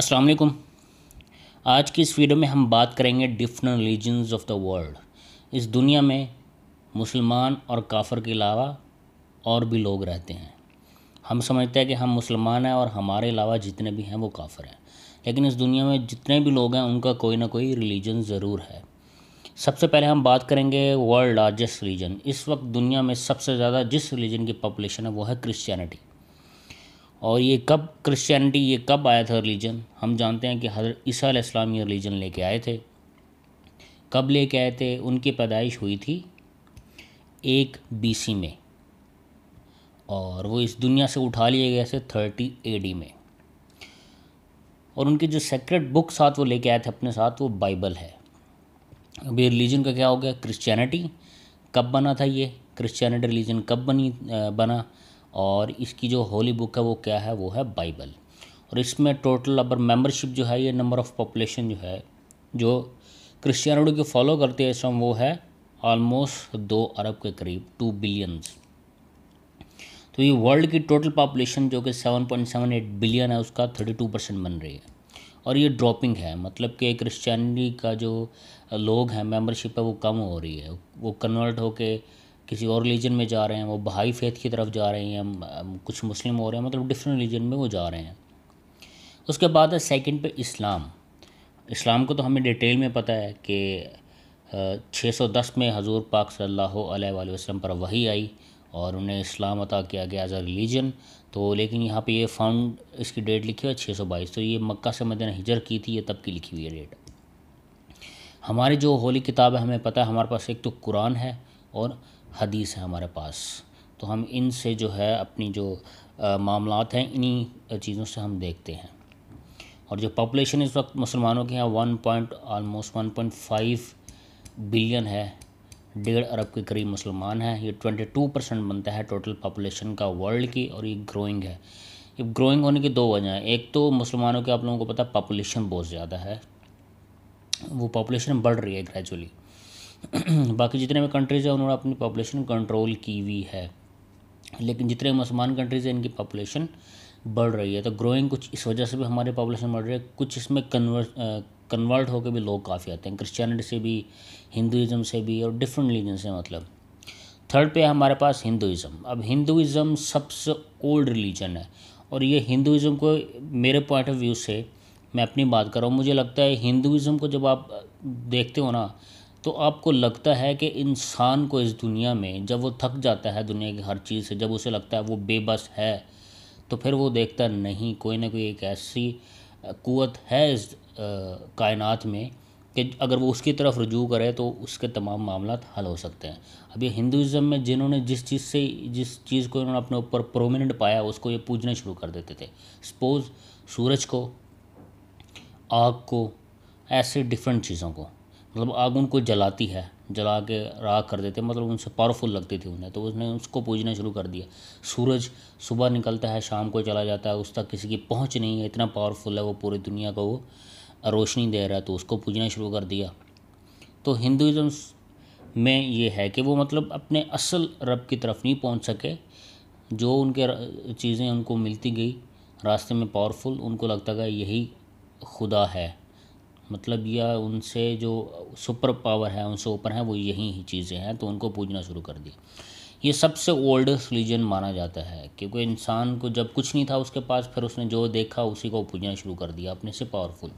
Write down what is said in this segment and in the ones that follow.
अस्सलाम वालेकुम आज की इस वीडियो में हम बात करेंगे different religions of the world इस दुनिया में मुसलमान और काफर के अलावा और भी लोग रहते हैं हम समझते हैं कि हम मुसलमान हैं और हमारे अलावा जितने भी हैं वो काफर हैं लेकिन इस दुनिया में जितने भी लोग हैं उनका कोई ना कोई रिलीजन ज़रूर है सबसे पहले हम बात करेंगे वर्ल्ड लार्जेस्ट रिलीजन इस वक्त दुनिया में सबसे ज़्यादा जिस रिलीजन की पॉपुलेशन है वो है क्रिश्चियनिटी और ये कब क्रिश्चियनिटी ये कब आया था रिलीजन हम जानते हैं कि हजर ईसा इस्लाम ये रिलीजन लेके आए थे कब लेके आए थे उनकी पैदाइश हुई थी एक बीसी में और वो इस दुनिया से उठा लिए गए थे थर्टी एडी में और उनके जो सेक्रेट बुक साथ वो लेके आए थे अपने साथ वो बाइबल है अभी रिलीजन का क्या हो गया क्रिश्चियनिटी कब बना था ये क्रिश्चियनिटी रिलीजन कब बनी बना और इसकी जो होली बुक है वो क्या है वो है बाइबल और इसमें टोटल अब मेंबरशिप जो है ये नंबर ऑफ़ पॉपुलेशन जो है जो क्रिश्चियनिटी को फॉलो करते हैं इसमें वो है ऑलमोस्ट दो अरब के करीब टू बिलियंस तो ये वर्ल्ड की टोटल पॉपुलेशन जो कि seven point seven eight billion है उसका थर्टी टू परसेंट बन रही है और ये ड्रॉपिंग है मतलब कि क्रिश्चियनिटी का जो लोग हैं मेंबरशिप है वो कम हो रही है वो कन्वर्ट होकर किसी और रिलीजन में जा रहे हैं वो बहाई फेथ की तरफ जा रहे हैं कुछ मुस्लिम हो रहे हैं मतलब डिफरेंट रिलीजन में वो जा रहे हैं उसके बाद है सेकंड पे इस्लाम इस्लाम को तो हमें डिटेल में पता है कि 610 में हजूर पाक सल्लल्लाहु अलैहि वसल्लम पर वही आई और उन्हें इस्लाम अता किया गया एज अ रिलीजन तो लेकिन यहाँ पे ये फाउंड इसकी डेट लिखी हुई है छः सौ बाईस तो ये मक्का से मदीना हिजर की थी ये तब की लिखी हुई है डेट हमारी जो होली किताब है हमें पता है हमारे पास एक तो कुरान है और हदीस है हमारे पास तो हम इन से जो है अपनी जो मामला हैं इन्हीं चीज़ों से हम देखते हैं और जो पॉपुलेशन इस वक्त मुसलमानों के यहाँ one point almost one point five billion है डेढ़ अरब के करीब मुसलमान हैं ये ट्वेंटी टू परसेंट बनता है टोटल पॉपुलेशन का वर्ल्ड की और ये ग्रोइंग है ये ग्रोइंग होने की दो वजह हैं एक तो मुसलमानों के आप लोगों को पता पॉपुलेशन बहुत ज़्यादा है वो पॉपुलेशन बढ़ रही है ग्रेजुअली बाकी जितने भी कंट्रीज़ हैं उन्होंने अपनी पॉपुलेशन कंट्रोल की हुई है लेकिन जितने मुसलमान कंट्रीज़ हैं इनकी पॉपुलेशन बढ़ रही है तो ग्रोइंग कुछ इस वजह से भी हमारी पॉपुलेशन बढ़ रही है कुछ इसमें कन्वर्ट कन्वर्ट होकर भी लोग काफ़ी आते हैं क्रिश्चियनिटी से भी हिंदुज़म से भी और डिफरेंट रिलीजन से मतलब थर्ड पे है हमारे पास हिंदुज़म अब हिंदुज़म सबसे ओल्ड रिलीजन है और ये हिंदुज़म को मेरे पॉइंट ऑफ व्यू से मैं अपनी बात कर रहा हूँ मुझे लगता है हिंदुज़म को जब आप देखते हो ना तो आपको लगता है कि इंसान को इस दुनिया में जब वो थक जाता है दुनिया की हर चीज़ से जब उसे लगता है वो बेबस है तो फिर वो देखता नहीं कोई ना कोई एक ऐसी क़वत है इस कायनात में कि अगर वो उसकी तरफ रजू करे तो उसके तमाम मामला हल हो सकते हैं अब ये हिंदुज़म में जिन्होंने जिस चीज़ से जिस चीज़ को इन्होंने अपने ऊपर प्रोमिनेंट पाया उसको ये पूजना शुरू कर देते थे सपोज़ सूरज को आग को ऐसे डिफरेंट चीज़ों को मतलब आग उनको जलाती है जला के राख कर देते मतलब उनसे पावरफुल लगती थी उन्हें तो उसने उसको पूजना शुरू कर दिया सूरज सुबह निकलता है शाम को चला जाता है उस तक किसी की पहुंच नहीं है इतना पावरफुल है वो पूरी दुनिया को वो रोशनी दे रहा है तो उसको पूजना शुरू कर दिया तो हिंदुज़म में ये है कि वो मतलब अपने असल रब की तरफ नहीं पहुँच सके जो उनके चीज़ें उनको मिलती गई रास्ते में पावरफुल उनको लगता गया यही खुदा है मतलब या उनसे जो सुपर पावर है उनसे ऊपर हैं वो यही ही चीज़ें हैं तो उनको पूजना शुरू कर दी ये सबसे ओल्डेस्ट रिलीजन माना जाता है क्योंकि इंसान को जब कुछ नहीं था उसके पास फिर उसने जो देखा उसी को पूजना शुरू कर दिया अपने से पावरफुल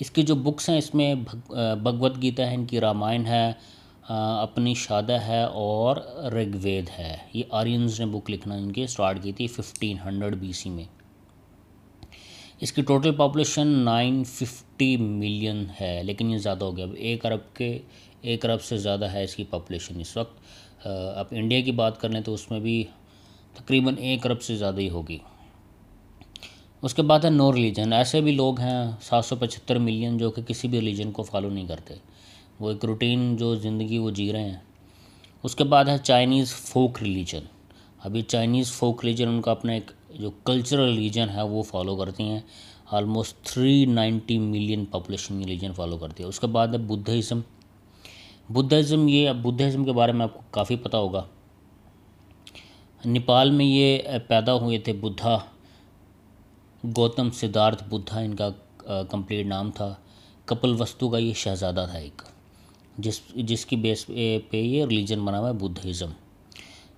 इसकी जो बुक्स हैं इसमें भगवत गीता है इनकी रामायण है अपनी शादा है और ऋग्वेद है ये आर्यनज ने बुक लिखना इनके स्टार्ट की थी फिफ्टीन हंड्रेड बी में इसकी total population nine fifty million है लेकिन ये ज़्यादा हो गया अब एक अरब के एक अरब से ज़्यादा है इसकी पॉपुलेशन इस वक्त अब इंडिया की बात कर लें तो उसमें भी तकरीबन एक अरब से ज़्यादा ही होगी उसके बाद है नो रिलीजन ऐसे भी लोग हैं सात सौ पचहत्तर मिलियन जो कि किसी भी रिलीजन को फॉलो नहीं करते वो एक रूटीन जो ज़िंदगी वो जी रहे हैं उसके बाद है चाइनीज़ फोक रिलीजन अभी चाइनीज़ फोक रिलीजन उनका अपना एक जो कल्चरल रिलीजन है वो फॉलो करती हैं almost three ninety million population ये रिलीजन फॉलो करती है उसके बाद है बुद्धिज़म बुद्धिज़म ये अब बुद्धिज़म के बारे में आपको काफ़ी पता होगा नेपाल में ये पैदा हुए थे बुद्धा गौतम सिद्धार्थ बुद्धा इनका कंप्लीट नाम था कपिल वस्तु का ये शहज़ादा था एक जिस जिसकी बेस पे ये रिलीजन बना हुआ है Buddhism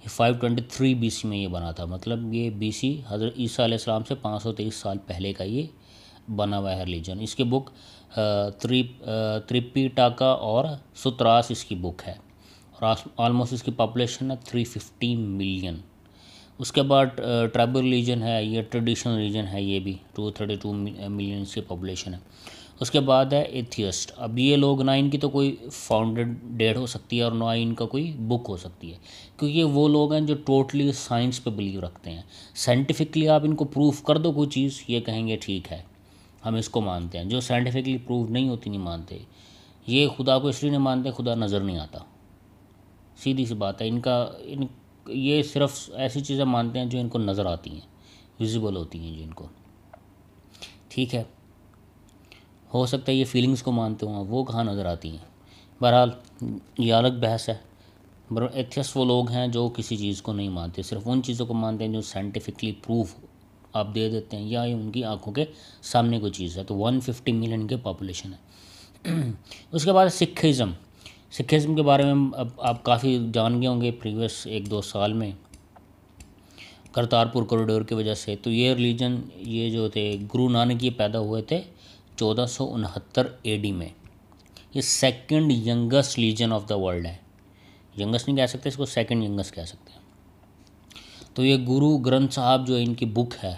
five twenty three B C में ये बना था मतलब ये बी सी हज़रत ईसा आसमाम से पाँच सौ तेईस साल पहले का ये बना हुआ है रिलीजन इसकी बुक त्रि त्रिपी टाका और सुतरास इसकी बुक है और ऑलमोस्ट इसकी पॉपुलेशन है थ्री फिफ्टी मिलियन उसके बाद ट्राइबल रिलीजन है ये ट्रेडिशनल रिलीजन है ये भी टू थर्टी टू मिलियन इसकी पॉपुलेशन है उसके बाद है एथियस्ट अब ये लोग ना इनकी तो कोई फाउंडेड डेट हो सकती है और ना इनका कोई बुक हो सकती है क्योंकि ये वो लोग हैं जो टोटली साइंस पे बिलीव रखते हैं साइंटिफिकली आप इनको प्रूफ कर दो कोई चीज़ ये कहेंगे ठीक है हम इसको मानते हैं जो साइंटिफिकली प्रूफ नहीं होती नहीं मानते ये खुदा को इसलिए नहीं मानते खुदा नज़र नहीं आता सीधी सी बात है इनका इन ये सिर्फ ऐसी चीज़ें मानते हैं जो इनको नज़र आती हैं विजिबल होती हैं जिनको ठीक है हो सकता है ये फीलिंग्स को मानते हों वो कहाँ नज़र आती हैं बहरहाल ये अलग बहस है बर एथियस वो लोग हैं जो किसी चीज़ को नहीं मानते सिर्फ उन चीज़ों को मानते हैं जो साइंटिफिकली प्रूफ आप दे देते हैं या ये उनकी आंखों के सामने कोई चीज़ है तो 150 मिलियन के पॉपुलेशन है उसके बाद सिखिज़म सिखिज़म के बारे में अब आप काफ़ी जान गए होंगे प्रीवियस एक दो साल में करतारपुर कॉरिडोर की वजह से तो ये रिलीजन ये जो थे गुरु नानक ये पैदा हुए थे चौदह सौ उनहत्तर ए में ये second youngest religion of the world है यंगस्ट नहीं कह सकते इसको सेकंड यंगस्ट कह सकते हैं तो ये गुरु ग्रंथ साहब जो इनकी बुक है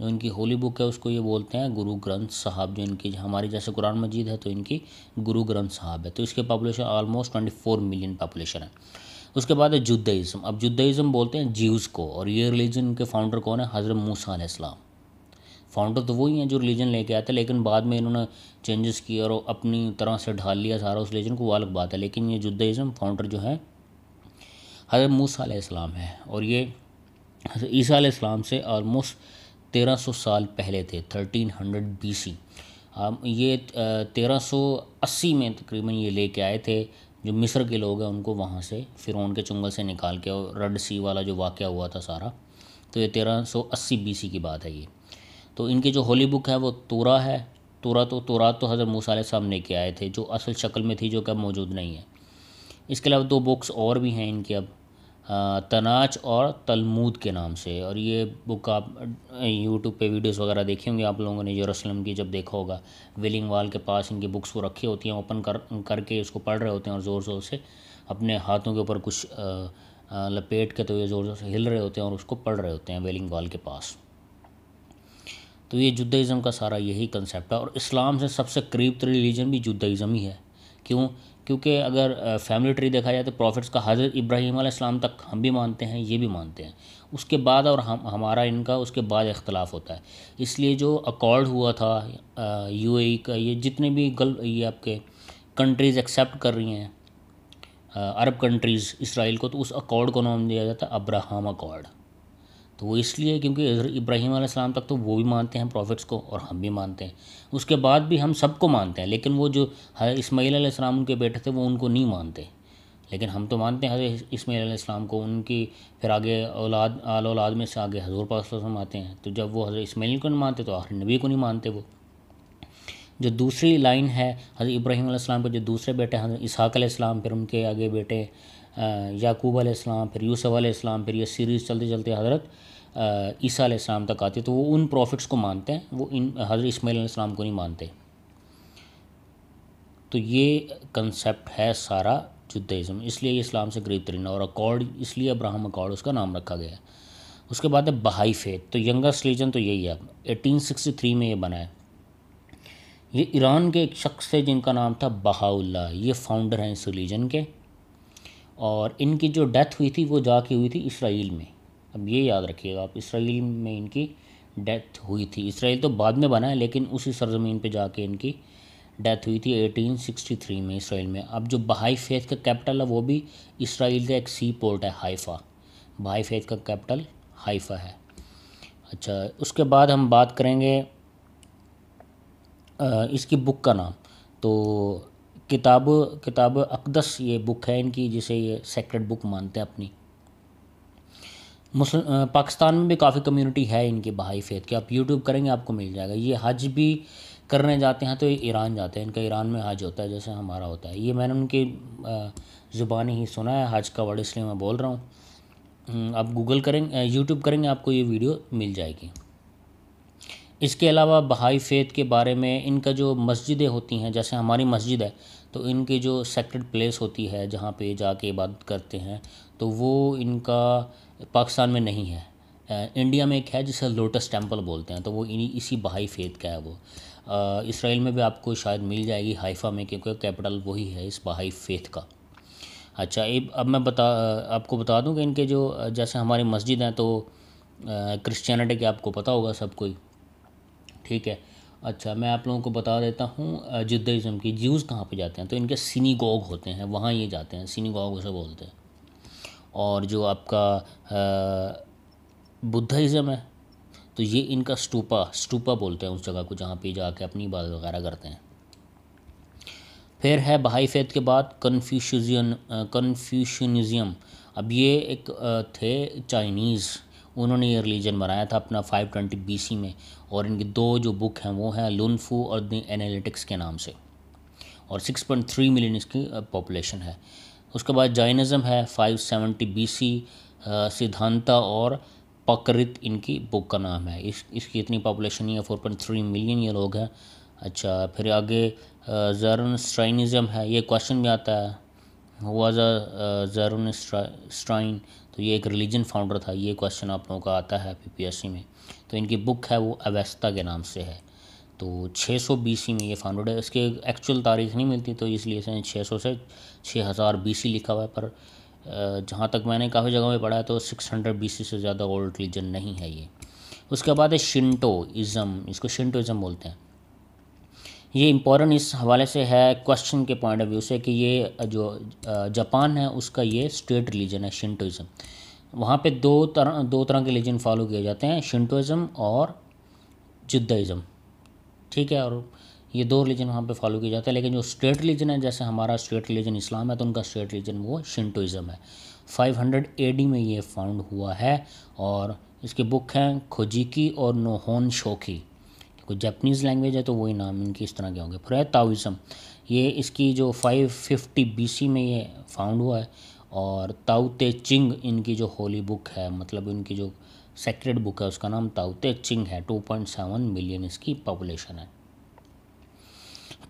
जो इनकी होली बुक है उसको ये बोलते हैं गुरु ग्रंथ साहब जो इनकी हमारी जैसे कुरान मजीद है तो इनकी गुरु ग्रंथ साहब है तो इसके population almost twenty four million population है उसके बाद है जुद्दाइज़म अब जुद्दाइज़म बोलते हैं जीव्स को और ये रिलीजन के फाउंडर कौन है हज़रत मूसा इस्लाम फाउंडर तो वही हैं जो रिलीजन लेके आए थे लेकिन बाद में इन्होंने चेंजेस किए और अपनी तरह से ढाल लिया सारा उस रिलीजन को वो अलग बात है लेकिन ये जुदाइज़म फाउंडर जो है हज़रत मूसा इस्लाम है और ये ईसा इस्लाम से ऑलमोस्ट तेरह सौ साल पहले थे थर्टीन हंड्रेड बी सी ये तेरह सौ अस्सी में तकरीबन ये लेके आए थे जो मिस्र के लोग हैं उनको वहाँ से फिर के चुंगल से निकाल के और रड सी वाला जो वाक़ हुआ था सारा तो ये तेरह सौ अस्सी बी सी की बात है ये तो इनकी जो होली बुक है वो तोरा है तोरा तो तोरा तो हज़रत मूसा साहब के आए थे जो असल शक्ल में थी जो कि अब मौजूद नहीं है इसके अलावा दो बुक्स और भी हैं इनके अब तनाच और तलमूद के नाम से और ये बुक आप यूट्यूब पे वीडियोस वगैरह देखे होंगे आप लोगों ने यरूशलेम की जब देखा होगा विलिंग वाल के पास इनकी बुक्स को रखी होती हैं ओपन कर करके उसको पढ़ रहे होते हैं और ज़ोर ज़ोर से अपने हाथों के ऊपर कुछ आ, आ, लपेट के तो ये ज़ोर ज़ोर से हिल रहे होते हैं और उसको पढ़ रहे होते हैं वेलिंग वाल के पास तो ये जुदाइज़म का सारा यही कंसेप्ट है और इस्लाम से सबसे करीब तो रिलीजन भी जुदाइज़म ही है क्यों क्योंकि अगर फैमिली ट्री देखा जाए तो प्रॉफिट्स का हज़रत इब्राहिम इस्लाम तक हम भी मानते हैं ये भी मानते हैं उसके बाद और हम हमारा इनका उसके बाद इख्तलाफ होता है इसलिए जो अकॉर्ड हुआ था यूएई e का ये जितने भी गल ये आपके कंट्रीज़ एक्सेप्ट कर रही हैं अरब कंट्रीज़ इसराइल को तो उस अकॉर्ड को नाम दिया जाता है अब्राहम अकॉर्ड तो वो इसलिए क्योंकि इब्राहिम सलाम तक तो वो भी मानते हैं प्रॉफिट्स को और हम भी मानते हैं उसके बाद भी हम सबको मानते हैं लेकिन वो जो इसमाईल सलाम उनके बेटे थे वो उनको नहीं मानते लेकिन हम तो मानते हैं हज़रत इसमाईल इस्लाम को उनकी फिर आगे औलाद आल औलाद में से आगे हजूर पासम आते हैं तो जब वो हज़र इसमाईल को नहीं मानते तो आखिर नबी को नहीं मानते वो जो दूसरी लाइन है हज़र इब्राहिम के जो दूसरे बेटे हैं इसहाक़ल इस्लाम फिर उनके आगे बेटे याकूब आलाम फिर यूसफ आलाम फिर यह सीरीज़ चलते चलते हज़रत ईसा आसमाम तक है तो वो उन प्रॉफिट्स को मानते हैं वो इन हज़रत इसमाईल इस्लाम को नहीं मानते तो ये कंसेप्ट है सारा जुदाइज़म इसलिए ये इस्लाम से गरीब तरीन और अकॉर्ड इसलिए अब्राहम अकॉर्ड उसका नाम रखा गया है उसके बाद है बहाई फेथ तो यंगस्ट रिलीजन तो यही है एटीन सिक्सटी थ्री में ये बना है ये ईरान के एक शख्स थे जिनका नाम था बहाउल्ला ये फाउंडर हैं इस रिलीजन के और इनकी जो डेथ हुई थी वो जाके हुई थी इसराइल में अब ये याद रखिएगा आप इसराइल में इनकी डेथ हुई थी इसराइल तो बाद में बना है लेकिन उसी सरजमीन पे जाके इनकी डेथ हुई थी 1863 में इसराइल में अब जो बहाई फेथ का कैपिटल है वो भी इसराइल का एक सी पोर्ट है हाइफा बहाई फेथ का कैपिटल हाइफा है अच्छा उसके बाद हम बात करेंगे इसकी बुक का नाम तो किताब किताब अकदस ये बुक है इनकी जिसे ये सेक्रेट बुक मानते हैं अपनी मुस्लिम पाकिस्तान में भी काफ़ी कम्युनिटी है इनके बहाई फेत की आप यूट्यूब करेंगे आपको मिल जाएगा ये हज भी करने जाते हैं तो ये ईरान जाते हैं इनका ईरान में हज होता है जैसे हमारा होता है ये मैंने उनकी ज़ुबानी ही सुना है हज का वर्ड इसलिए मैं बोल रहा हूँ हम्म, आप गूगल करेंगे यूट्यूब करेंगे आपको ये वीडियो मिल जाएगी इसके अलावा बहाई फ़ेत के बारे में इनका जो मस्जिदें होती हैं जैसे हमारी मस्जिद है तो इनके जो सेक्रेड प्लेस होती है जहाँ पे जाके इबादत करते हैं तो वो इनका पाकिस्तान में नहीं है इंडिया में एक है जिसे लोटस टेम्पल बोलते हैं तो वो इन्हीं इसी बहाई फेथ का है वो इसराइल में भी आपको शायद मिल जाएगी हाइफा में क्योंकि कैपिटल वही है इस बहाई फेथ का अच्छा अब मैं बता आपको बता दूं कि इनके जो जैसे हमारी मस्जिद हैं तो क्रिश्चियनिटी के आपको पता होगा सब कोई ठीक है अच्छा मैं आप लोगों को बता देता हूँ जुदाइज़म की ज्यूज़ कहाँ पे जाते हैं तो इनके सीनीगॉग होते हैं वहाँ ये जाते हैं सिनीगोग उसे बोलते हैं और जो आपका बुद्धाइज़म है तो ये इनका स्टूपा स्टूपा बोलते हैं उस जगह को जहाँ पे जाके अपनी बात वगैरह करते हैं फिर है बहाई फैत के बाद कन्फ्यूशियन कन्फ्यूशनिज़म अब ये एक थे चाइनीज़ उन्होंने ये रिलीजन बनाया था अपना 520 ट्वेंटी में और इनकी दो जो बुक हैं वो हैं लुनफू और द एनालिटिक्स के नाम से और 6.3 मिलियन इसकी पॉपुलेशन है उसके बाद जैनिज़म है 570 सी सिद्धांता और पकृत इनकी बुक का नाम है इस इसकी इतनी पॉपुलेशन ही है 4.3 मिलियन ये लोग हैं अच्छा फिर आगे स्ट्राइनिज़म है ये क्वेश्चन भी आता है हुआ स्ट्राइन तो ये एक रिलीजन फाउंडर था ये क्वेश्चन आप लोगों का आता है पीपीएससी में तो इनकी बुक है वो अवेस्ता के नाम से है तो 600 सौ बी में ये फाउंडर है इसके एक्चुअल तारीख नहीं मिलती तो इसलिए इसने 600 से 6000 बी लिखा हुआ है पर जहाँ तक मैंने काफ़ी जगह में पढ़ा है तो 600 हंड्रेड से ज़्यादा ओल्ड रिलीजन नहीं है ये उसके बाद है शिंटो इज़म इसको शिंटोज़म बोलते हैं ये इम्पोर्टेंट इस हवाले से है क्वेश्चन के पॉइंट ऑफ व्यू से कि ये जो जापान है उसका ये स्टेट रिलीजन है शिंटोइज़म वहाँ पे दो तरह दो तरह के रिलीजन फॉलो किए जाते हैं शिंटोइज़म और जुद्दाइज़म ठीक है और ये दो रिलीजन वहाँ पे फॉलो किए जाते हैं लेकिन जो स्टेट रिलीजन है जैसे हमारा स्टेट रिलीजन इस्लाम है तो उनका स्टेट रिलीजन वो शिंटोइज़म है फाइव हंड्रेड में ये फाउंड हुआ है और इसके बुक हैं खोजिकी और नोहन शोखी कोई जैपनीज़ लैंग्वेज है तो वही नाम इनके इस तरह के होंगे फिर है ये इसकी जो फाइव फिफ्टी बी में ये फाउंड हुआ है और ताउ ते चिंग इनकी जो होली बुक है मतलब इनकी जो सेक्रेड बुक है उसका नाम ताउ ते चिंग है टू पॉइंट सेवन मिलियन इसकी पॉपुलेशन है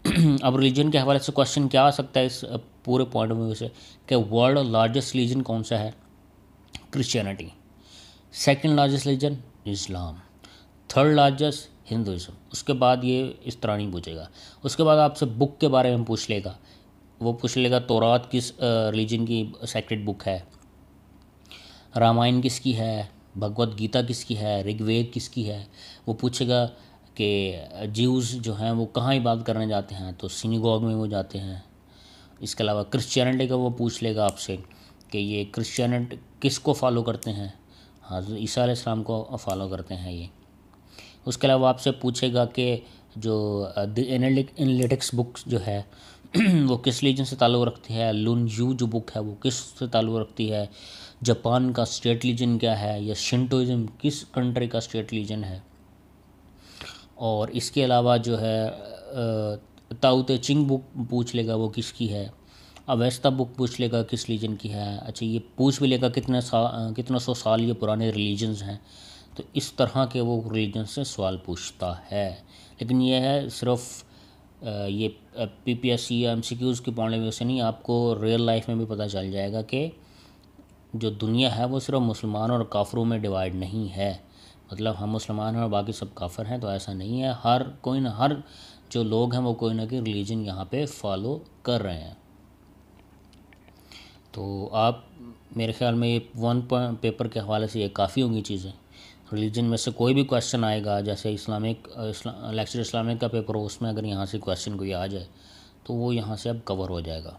अब रिलीजन के हवाले से क्वेश्चन क्या आ सकता है इस पूरे पॉइंट ऑफ व्यू से कि वर्ल्ड लार्जेस्ट रिलीजन कौन सा है Christianity second largest religion Islam third largest Hinduism उसके बाद ये इस तरह नहीं पूछेगा उसके बाद आपसे बुक के बारे में पूछ लेगा वो पूछ लेगा तौरात किस रिलीजन की सेक्रेट बुक है रामायण किसकी है भगवत गीता किसकी है ऋग्वेद किसकी है वो पूछेगा कि जीव्स जो हैं वो कहाँ बात करने जाते हैं तो सिनीगॉग में वो जाते हैं इसके अलावा क्रिश्चियनिटी का वो पूछ लेगा आपसे कि ये क्रिश्चियनिटी किसको फॉलो करते हैं हाँ तो ईसा को फॉलो करते हैं ये उसके अलावा आपसे पूछेगा कि जो द एनालिटिक्स जो है वो किस लीजन से ताल्लुक़ रखती है लुन यू जो बुक है वो किस से ताल्लुक़ रखती है जापान का स्टेट लीजन क्या है या शिंटोज़म किस कंट्री का स्टेट लीजन है और इसके अलावा जो है ताउते चिंग बुक पूछ लेगा वो किसकी है अवेस्ता बुक पूछ लेगा किस लीजन की है अच्छा ये पूछ भी लेगा कितने सा कितना सौ साल ये पुराने रिलीजन्स हैं तो इस तरह के वो रिलीजन से सवाल पूछता है लेकिन यह है सिर्फ ये पी पी एस सी या एम सी क्यूज़ की पॉइंट व्यू से नहीं आपको रियल लाइफ में भी पता चल जाएगा कि जो दुनिया है वो सिर्फ मुसलमान और काफरों में डिवाइड नहीं है मतलब हम मुसलमान हैं और बाकी सब काफर हैं तो ऐसा नहीं है हर कोई ना हर जो लोग हैं वो कोई ना कोई रिलीजन यहाँ पे फॉलो कर रहे हैं तो आप मेरे ख्याल में ये वन पेपर के हवाले से ये काफ़ी होंगी चीज़ें रिलीजन में से कोई भी क्वेश्चन आएगा जैसे इस्लामिक लेक्चर इस्लामिक का पेपर हो उसमें अगर यहाँ से क्वेश्चन कोई आ जाए तो वो यहाँ से अब कवर हो जाएगा